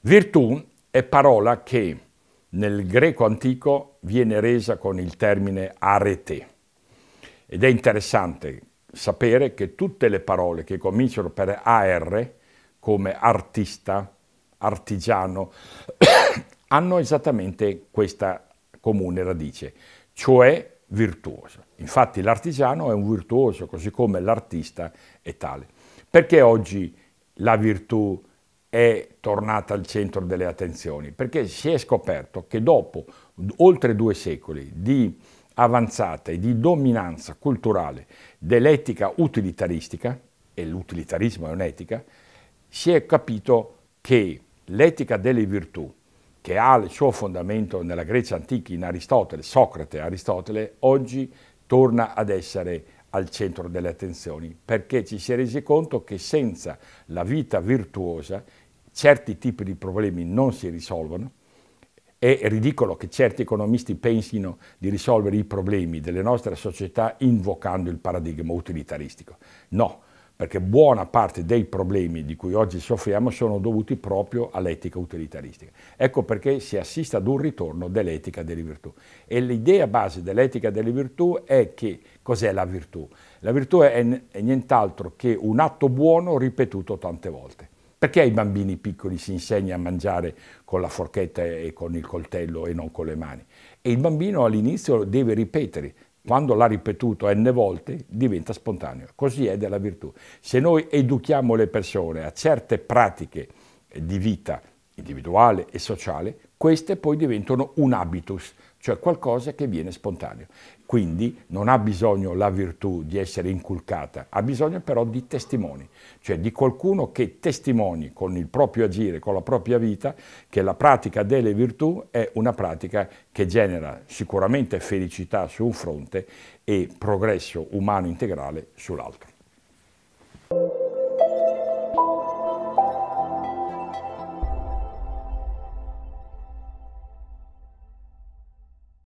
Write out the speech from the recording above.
Virtù è parola che nel greco antico viene resa con il termine arete ed è interessante sapere che tutte le parole che cominciano per AR come artista, artigiano, hanno esattamente questa comune radice, cioè virtuoso. Infatti l'artigiano è un virtuoso, così come l'artista è tale. Perché oggi la virtù è tornata al centro delle attenzioni? Perché si è scoperto che dopo oltre due secoli di avanzata e di dominanza culturale dell'etica utilitaristica, e l'utilitarismo è un'etica, si è capito che l'etica delle virtù che ha il suo fondamento nella Grecia antica, in Aristotele, Socrate, Aristotele, oggi torna ad essere al centro delle attenzioni, perché ci si è resi conto che senza la vita virtuosa certi tipi di problemi non si risolvono. È ridicolo che certi economisti pensino di risolvere i problemi delle nostre società invocando il paradigma utilitaristico. No, perché buona parte dei problemi di cui oggi soffriamo sono dovuti proprio all'etica utilitaristica. Ecco perché si assiste ad un ritorno dell'etica delle virtù. E l'idea base dell'etica delle virtù è che cos'è la virtù? La virtù è, è nient'altro che un atto buono ripetuto tante volte. Perché ai bambini piccoli si insegna a mangiare con la forchetta e con il coltello e non con le mani? E il bambino all'inizio deve ripetere, quando l'ha ripetuto n volte, diventa spontaneo. Così è della virtù. Se noi educhiamo le persone a certe pratiche di vita individuale e sociale, queste poi diventano un habitus, cioè qualcosa che viene spontaneo. Quindi non ha bisogno la virtù di essere inculcata, ha bisogno però di testimoni, cioè di qualcuno che testimoni con il proprio agire, con la propria vita, che la pratica delle virtù è una pratica che genera sicuramente felicità su un fronte e progresso umano integrale sull'altro.